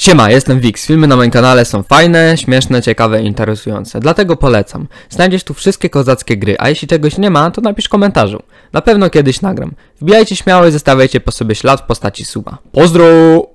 Siema, jestem Wix. Filmy na moim kanale są fajne, śmieszne, ciekawe i interesujące. Dlatego polecam. Znajdziesz tu wszystkie kozackie gry, a jeśli czegoś nie ma, to napisz komentarzu. Na pewno kiedyś nagram. Wbijajcie śmiało i zostawiajcie po sobie ślad w postaci suba. Pozdro!